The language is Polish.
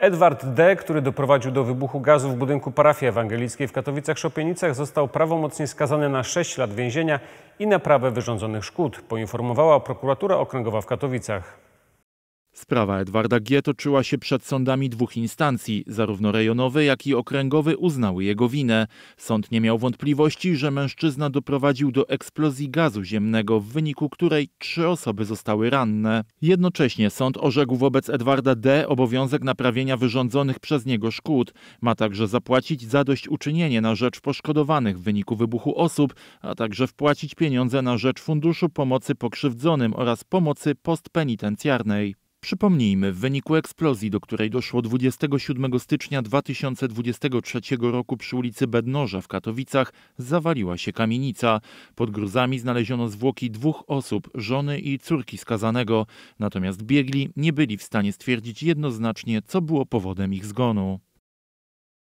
Edward D., który doprowadził do wybuchu gazu w budynku parafii ewangelickiej w Katowicach-Szopienicach, został prawomocnie skazany na 6 lat więzienia i naprawę wyrządzonych szkód, poinformowała prokuratura okręgowa w Katowicach. Sprawa Edwarda G. toczyła się przed sądami dwóch instancji, zarówno rejonowy, jak i okręgowy uznały jego winę. Sąd nie miał wątpliwości, że mężczyzna doprowadził do eksplozji gazu ziemnego, w wyniku której trzy osoby zostały ranne. Jednocześnie sąd orzekł wobec Edwarda D. obowiązek naprawienia wyrządzonych przez niego szkód. Ma także zapłacić zadośćuczynienie na rzecz poszkodowanych w wyniku wybuchu osób, a także wpłacić pieniądze na rzecz Funduszu Pomocy Pokrzywdzonym oraz Pomocy Postpenitencjarnej. Przypomnijmy, w wyniku eksplozji, do której doszło 27 stycznia 2023 roku przy ulicy Bednoża w Katowicach, zawaliła się kamienica. Pod gruzami znaleziono zwłoki dwóch osób, żony i córki skazanego. Natomiast biegli nie byli w stanie stwierdzić jednoznacznie, co było powodem ich zgonu.